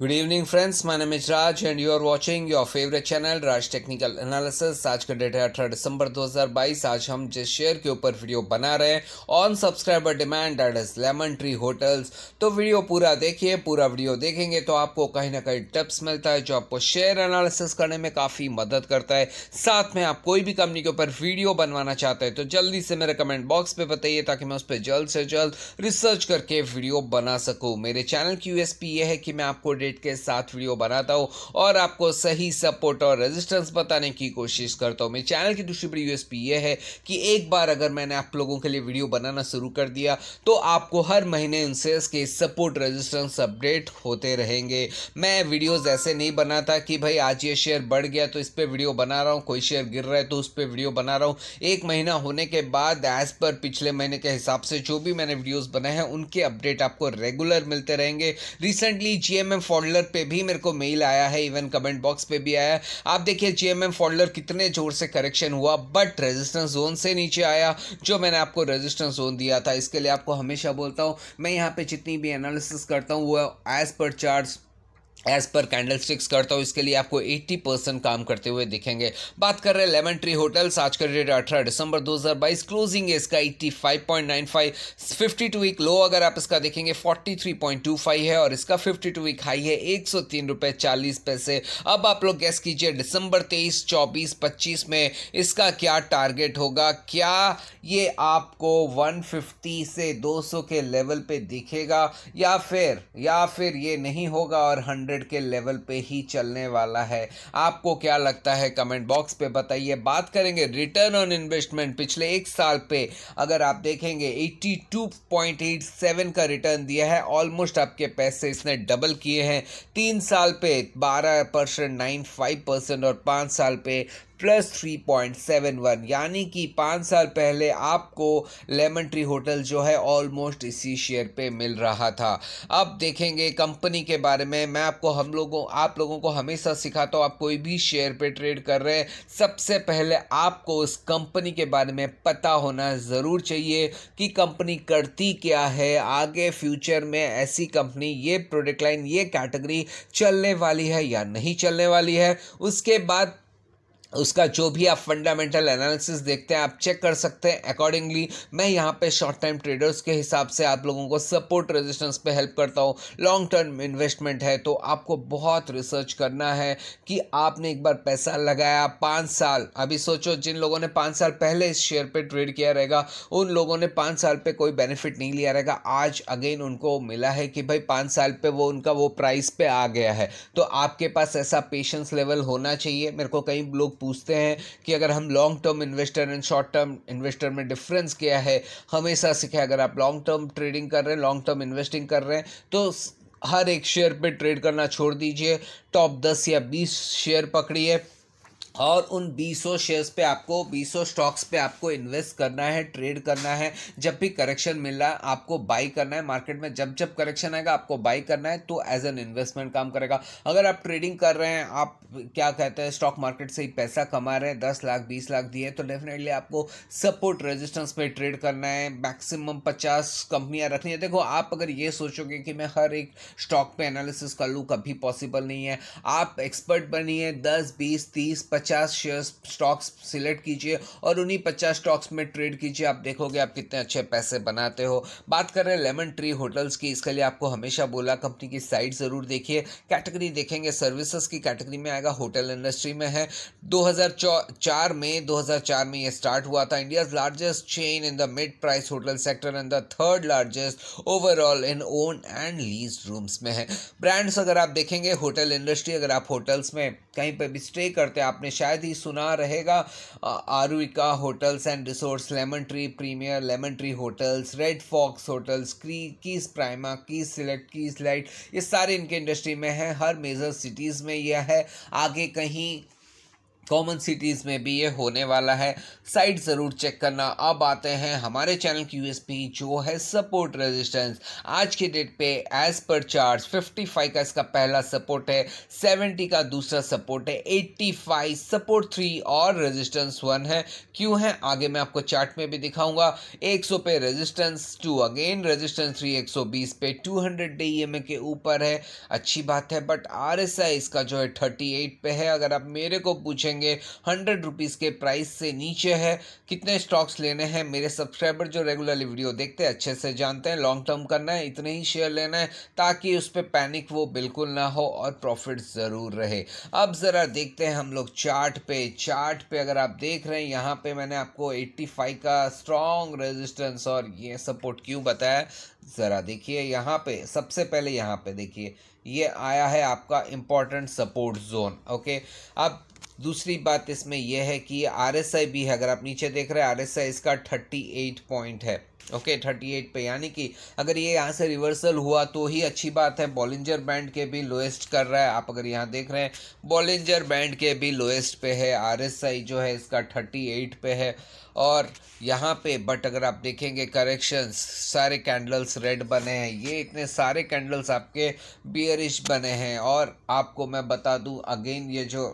Good evening friends My name is Raj and you are are watching your favorite channel Raj Technical आज का date है अठारह दिसंबर 2022. आज हम जिस शेयर के ऊपर वीडियो बना रहे हैं on subscriber demand that is Lemon Tree hotels तो वीडियो पूरा देखिए पूरा वीडियो देखेंगे तो आपको कहीं ना कहीं टिप्स मिलता है जो आपको शेयर एनालिसिस करने में काफ़ी मदद करता है साथ में आप कोई भी कंपनी के ऊपर वीडियो बनवाना चाहते हैं तो जल्दी से मेरे कमेंट बॉक्स पर बताइए ताकि मैं उस पर जल्द से जल्द रिसर्च करके वीडियो बना सकूँ मेरे चैनल की यूएसपी ये है कि मैं आपको अपडेट के साथ वीडियो बनाता हूँ और आपको सही सपोर्ट और रेजिस्टेंस बताने की कोशिश करता हूँ मेरे चैनल की दूसरी बड़ी यूएसपी ये है कि एक बार अगर मैंने आप लोगों के लिए वीडियो बनाना शुरू कर दिया तो आपको हर महीने इनसेस के सपोर्ट रजिस्टेंस अपडेट होते रहेंगे मैं वीडियोज ऐसे नहीं बनाता कि भाई आज ये शेयर बढ़ गया तो इस पर वीडियो बना रहा हूँ कोई शेयर गिर रहा है तो उस पर वीडियो बना रहा हूँ एक महीना होने के बाद एज पर पिछले महीने के हिसाब से जो भी मैंने वीडियोस बनाए हैं उनके अपडेट आपको रेगुलर मिलते रहेंगे रिसेंटली जीएमएम फॉडलर पे भी मेरे को मेल आया है इवन कमेंट बॉक्स पे भी आया है आप देखिए जी एम कितने जोर से करेक्शन हुआ बट रेजिस्टेंस जोन से नीचे आया जो मैंने आपको रेजिस्टेंस जोन दिया था इसके लिए आपको हमेशा बोलता हूँ मैं यहाँ पर जितनी भी एनालिसिस करता हूँ वो एज़ पर चार्ज एज पर कैंडल स्टिक्स करता हूँ इसके लिए आपको 80 परसेंट काम करते हुए दिखेंगे बात कर रहे हैं लेमन ट्री होटल्स आज का डेट अठारह दिसंबर 2022 क्लोजिंग है इसका 85.95 52 वीक लो अगर आप इसका देखेंगे 43.25 है और इसका 52 वीक हाई है एक सौ तीन रुपये चालीस पैसे अब आप लोग गैस कीजिए दिसंबर तेईस चौबीस पच्चीस में इसका क्या टारगेट होगा क्या ये आपको वन से दो के लेवल पर दिखेगा या फिर या फिर ये नहीं होगा और हंड्रेड हंड्रेड के लेवल पे ही चलने वाला है आपको क्या लगता है कमेंट बॉक्स पे बताइए बात करेंगे रिटर्न ऑन इन्वेस्टमेंट पिछले एक साल पे अगर आप देखेंगे 82.87 का रिटर्न दिया है ऑलमोस्ट आपके पैसे इसने डबल किए हैं तीन साल पे 12 परसेंट नाइन फाइव परसेंट और पाँच साल पे plus three point seven one यानी कि पाँच साल पहले आपको लेमन ट्री होटल जो है ऑलमोस्ट इसी शेयर पे मिल रहा था अब देखेंगे कंपनी के बारे में मैं आपको हम लोगों आप लोगों को हमेशा सिखाता हूँ आप कोई भी शेयर पे ट्रेड कर रहे हैं सबसे पहले आपको उस कंपनी के बारे में पता होना ज़रूर चाहिए कि कंपनी करती क्या है आगे फ्यूचर में ऐसी कंपनी ये प्रोडक्ट लाइन ये कैटेगरी चलने वाली है या नहीं चलने वाली है उसके बाद उसका जो भी आप फंडामेंटल एनालिसिस देखते हैं आप चेक कर सकते हैं अकॉर्डिंगली मैं यहाँ पे शॉर्ट टाइम ट्रेडर्स के हिसाब से आप लोगों को सपोर्ट रेजिस्टेंस पे हेल्प करता हूँ लॉन्ग टर्म इन्वेस्टमेंट है तो आपको बहुत रिसर्च करना है कि आपने एक बार पैसा लगाया पाँच साल अभी सोचो जिन लोगों ने पाँच साल पहले इस शेयर पर ट्रेड किया रहेगा उन लोगों ने पाँच साल पर कोई बेनिफिट नहीं लिया रहेगा आज अगेन उनको मिला है कि भाई पाँच साल पर वो उनका वो प्राइस पर आ गया है तो आपके पास ऐसा पेशेंस लेवल होना चाहिए मेरे को कई लोग पूछते हैं कि अगर हम long term investor and short term investor में डिफरेंस क्या है हमेशा सीखें अगर आप लॉन्ग टर्म ट्रेडिंग कर रहे हैं लॉन्ग टर्म इन्वेस्टिंग कर रहे हैं तो हर एक शेयर पे ट्रेड करना छोड़ दीजिए टॉप दस या बीस शेयर पकड़िए और उन बीसों शेयर्स पे आपको बीसों स्टॉक्स पे आपको इन्वेस्ट करना है ट्रेड करना है जब भी करेक्शन मिल रहा है आपको बाई करना है मार्केट में जब जब करेक्शन आएगा आपको बाई करना है तो एज एन इन्वेस्टमेंट काम करेगा अगर आप ट्रेडिंग कर रहे हैं आप क्या कहते हैं स्टॉक मार्केट से ही पैसा कमा रहे हैं दस लाख बीस लाख दिए तो डेफिनेटली आपको सपोर्ट रेजिस्टेंस पर ट्रेड करना है मैक्सिमम पचास कंपनियाँ रखनी है देखो आप अगर ये सोचोगे कि मैं हर एक स्टॉक पर एनालिसिस कर लूँ कभी पॉसिबल नहीं है आप एक्सपर्ट बनिए दस बीस तीस पचास पचास शेयर्स स्टॉक्स सिलेक्ट कीजिए और उन्हीं पचास स्टॉक्स में ट्रेड कीजिए आप देखोगे आप कितने अच्छे पैसे बनाते हो बात कर रहे हैं लेमन ट्री होटल्स की इसके लिए आपको हमेशा बोला कंपनी की साइट ज़रूर देखिए कैटेगरी देखेंगे सर्विसेज की कैटेगरी में आएगा होटल इंडस्ट्री में है दो में दो में ये स्टार्ट हुआ था India's largest chain in the mid price hotel sector and the third largest overall in own and lease rooms में है ब्रांड्स अगर आप देखेंगे होटल इंडस्ट्री अगर आप होटल्स में कहीं पर भी स्टे करते हैं आपने शायद ही सुना रहेगा Aurika hotels and resorts Lemon Tree Premier Lemon Tree hotels Red Fox hotels क्री Keys Prima Keys Select Keys Lite ये सारे इनके इंडस्ट्री में हैं हर मेजर सिटीज़ में यह है आगे कहीं कॉमन सिटीज़ में भी ये होने वाला है साइट ज़रूर चेक करना अब आते हैं हमारे चैनल की यूएसपी जो है सपोर्ट रेजिस्टेंस आज के डेट पे एज पर चार्ज 55 का इसका पहला सपोर्ट है 70 का दूसरा सपोर्ट है 85 सपोर्ट थ्री और रेजिस्टेंस वन है क्यों है आगे मैं आपको चार्ट में भी दिखाऊंगा 100 पे resistance two again resistance three एक पे टू हंड्रेड e के ऊपर है अच्छी बात है बट आर इसका जो है थर्टी पे है अगर आप मेरे को पूछेंगे जाएंगे हंड्रेड रुपीज़ के प्राइस से नीचे है कितने स्टॉक्स लेने हैं मेरे सब्सक्राइबर जो रेगुलरली वीडियो देखते हैं अच्छे से जानते हैं लॉन्ग टर्म करना है इतने ही शेयर लेना है ताकि उस पर पैनिक वो बिल्कुल ना हो और प्रॉफिट ज़रूर रहे अब ज़रा देखते हैं हम लोग चार्ट पे चार्ट पे अगर आप देख रहे हैं यहाँ पे मैंने आपको एट्टी का स्ट्रॉन्ग रेजिस्टेंस और ये सपोर्ट क्यों बताया ज़रा देखिए यहाँ पे सबसे पहले यहाँ पे देखिए ये आया है आपका इम्पॉर्टेंट सपोर्ट जोन ओके अब दूसरी बात इसमें यह है कि आर एस आई भी है अगर आप नीचे देख रहे हैं आर एस आई इसका थर्टी एट पॉइंट है ओके थर्टी एट पे यानी कि अगर ये यहाँ से रिवर्सल हुआ तो ही अच्छी बात है बॉलिंजर बैंड के भी लोएस्ट कर रहा है आप अगर यहाँ देख रहे हैं बॉलिंजर बैंड के भी लोएस्ट पे है आर एस आई जो है इसका थर्टी एट पे है और यहाँ पे बट अगर आप देखेंगे करेक्शंस सारे कैंडल्स रेड बने हैं ये इतने सारे कैंडल्स आपके बियरिश बने हैं और आपको मैं बता दूँ अगेन ये जो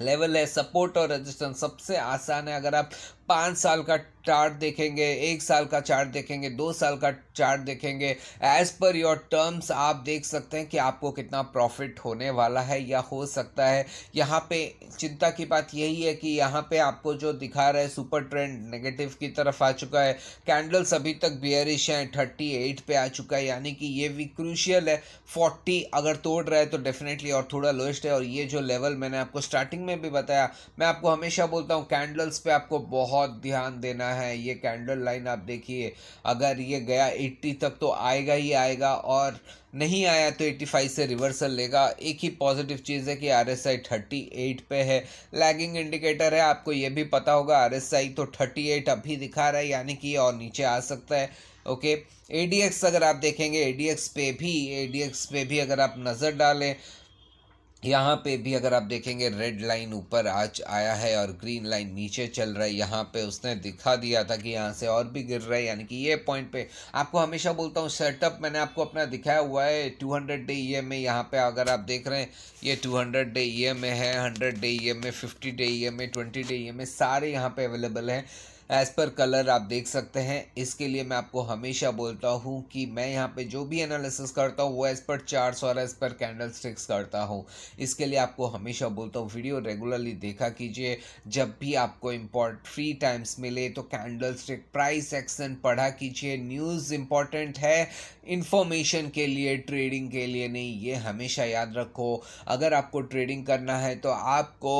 लेवल है सपोर्ट और रेजिस्टेंस सबसे आसान है अगर आप पाँच साल का चार्ट देखेंगे एक साल का चार्ट देखेंगे दो साल का चार्ट देखेंगे एज पर योर टर्म्स आप देख सकते हैं कि आपको कितना प्रॉफिट होने वाला है या हो सकता है यहाँ पे चिंता की बात यही है कि यहाँ पे आपको जो दिखा रहा है सुपर ट्रेंड नेगेटिव की तरफ आ चुका है कैंडल्स अभी तक बियरिश हैं थर्टी एट पे आ चुका है यानी कि ये भी क्रूशियल है फोर्टी अगर तोड़ रहा है तो डेफिनेटली और थोड़ा लोएस्ट है और ये जो लेवल मैंने आपको स्टार्टिंग में भी बताया मैं आपको हमेशा बोलता हूँ कैंडल्स पर आपको बहुत बहुत ध्यान देना है ये कैंडल लाइन आप देखिए अगर ये गया 80 तक तो आएगा ही आएगा और नहीं आया तो 85 से रिवर्सल लेगा एक ही पॉजिटिव चीज़ है कि R S I thirty eight पे है लैगिंग इंडिकेटर है आपको ये भी पता होगा आर एस आई तो थर्टी एट अभी दिखा रहा है यानी कि और नीचे आ सकता है ओके ए डी एक्स अगर आप देखेंगे ए डी एक्स पे भी ए डी एक्स पे भी अगर आप नज़र डालें यहाँ पे भी अगर आप देखेंगे रेड लाइन ऊपर आज आया है और ग्रीन लाइन नीचे चल रहा है यहाँ पे उसने दिखा दिया था कि यहाँ से और भी गिर रहा है यानी कि ये पॉइंट पे आपको हमेशा बोलता हूँ सेटअप मैंने आपको अपना दिखाया हुआ है 200 डे ई एम ए यहाँ पर अगर आप देख रहे हैं ये 200 डे ई एम ए है 100 day E M A fifty day E M A twenty day E M A सारे यहाँ पर अवेलेबल हैं एज़ पर कलर आप देख सकते हैं इसके लिए मैं आपको हमेशा बोलता हूँ कि मैं यहाँ पे जो भी एनालिसिस करता हूँ वो एज़ पर चार्ट्स और एज़ पर कैंडल स्टिक्स करता हूँ इसके लिए आपको हमेशा बोलता हूँ वीडियो रेगुलरली देखा कीजिए जब भी आपको इम्पोर्ट फ्री टाइम्स मिले तो कैंडल स्टिक प्राइस एक्शन पढ़ा कीजिए न्यूज़ इम्पॉर्टेंट है इन्फॉर्मेशन के लिए ट्रेडिंग के लिए नहीं ये हमेशा याद रखो अगर आपको ट्रेडिंग करना है तो आपको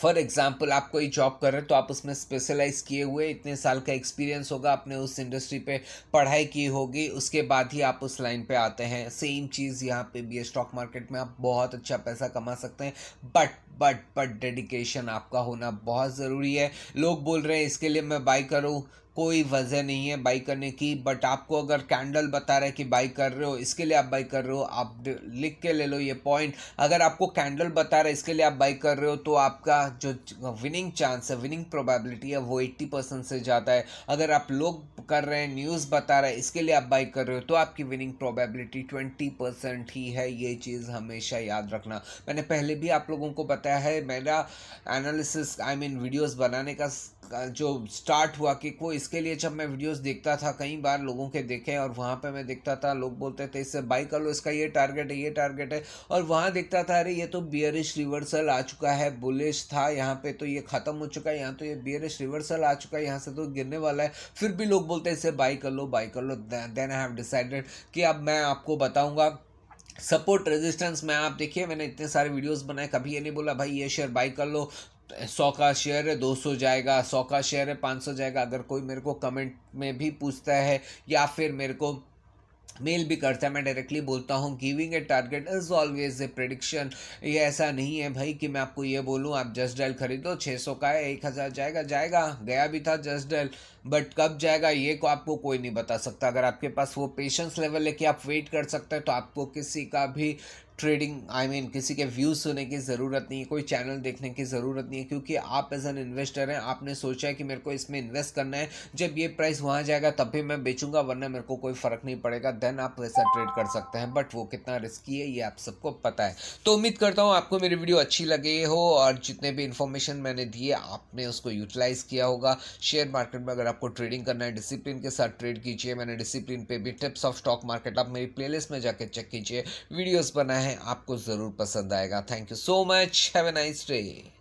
फॉर एग्ज़ाम्पल आप कोई जॉब कर रहे हैं तो आप उसमें स्पेशलाइज किए हुए इतने साल का एक्सपीरियंस होगा आपने उस इंडस्ट्री पे पढ़ाई की होगी उसके बाद ही आप उस लाइन पे आते हैं सेम चीज़ यहाँ पे भी है स्टॉक मार्केट में आप बहुत अच्छा पैसा कमा सकते हैं बट बट बट डेडिकेशन आपका होना बहुत ज़रूरी है लोग बोल रहे हैं इसके लिए मैं बाई करूँ कोई वजह नहीं है बाई करने की बट आपको अगर कैंडल बता रहा है कि बाई कर रहे हो इसके लिए आप बाई कर रहे हो आप लिख के ले लो ये पॉइंट अगर आपको कैंडल बता रहा है इसके लिए आप बाई कर रहे हो तो आपका जो विनिंग चांस है विनिंग प्रोबेबिलिटी है वो एट्टी परसेंट से ज़्यादा है अगर आप लोग कर रहे हैं न्यूज़ बता रहे हैं इसके लिए आप बाई कर रहे हो तो आपकी विनिंग प्रोबेबिलिटी ट्वेंटी परसेंट ही है ये चीज़ हमेशा याद रखना मैंने पहले भी आप लोगों को बताया है मेरा एनालिसिस आई मीन वीडियोज़ बनाने का जो स्टार्ट हुआ कि कोई इसके लिए जब मैं वीडियोस देखता था कई बार लोगों के देखे और वहाँ पे मैं देखता था लोग बोलते थे इससे बाई कर लो इसका ये टारगेट है ये टारगेट है और वहाँ देखता था अरे ये तो बियरिश रिवर्सल आ चुका है बुलिश था यहाँ पे तो ये ख़त्म हो चुका है यहाँ तो ये बियरिश रिवर्सल आ चुका है यहाँ से तो गिरने वाला है फिर भी लोग बोलते हैं इसे बाई कर लो बाई कर लो देन आई हैव डिसाइडेड कि अब मैं आपको बताऊँगा सपोर्ट रेजिस्टेंस में आप देखिए मैंने इतने सारे वीडियोस बनाए कभी ये नहीं बोला भाई ये शेयर बाई कर लो सौ का शेयर है दो सौ जाएगा सौ का शेयर है पाँच सौ जाएगा अगर कोई मेरे को कमेंट में भी पूछता है या फिर मेरे को मेल भी करता है मैं डायरेक्टली बोलता हूँ giving a target is always a prediction ये ऐसा नहीं है भाई कि मैं आपको ये बोलूँ आप जस्ट डेल खरीदो छः सौ का है एक हज़ार जाएगा जाएगा गया भी था जस्ट डेल बट कब जाएगा ये को आपको कोई नहीं बता सकता अगर आपके पास वो पेशेंस लेवल है कि आप वेट कर सकते हैं तो आपको किसी का भी ट्रेडिंग आई मीन किसी के व्यूज़ सुनने की ज़रूरत नहीं है कोई चैनल देखने की ज़रूरत नहीं है क्योंकि आप एज एन इन्वेस्टर हैं आपने सोचा है कि मेरे को इसमें इन्वेस्ट करना है जब ये प्राइस वहाँ जाएगा तब भी मैं बेचूंगा वरना मेरे को कोई फ़र्क नहीं पड़ेगा देन आप वैसा ट्रेड कर सकते हैं बट वो कितना रिस्की है ये आप सबको पता है तो उम्मीद करता हूँ आपको मेरी वीडियो अच्छी लगी हो और जितने भी इन्फॉर्मेशन मैंने दिए आपने उसको यूटिलाइज़ किया होगा शेयर मार्केट में अगर आपको ट्रेडिंग करना है डिसिप्लिन के साथ ट्रेड कीजिए मैंने डिसिप्लिन पे भी टिप्स ऑफ स्टॉक मार्केट आप मेरी प्लेलिस्ट में जाकर चेक कीजिए वीडियोज़ बनाए है आपको ज़रूर पसंद आएगा thank you so much have a nice day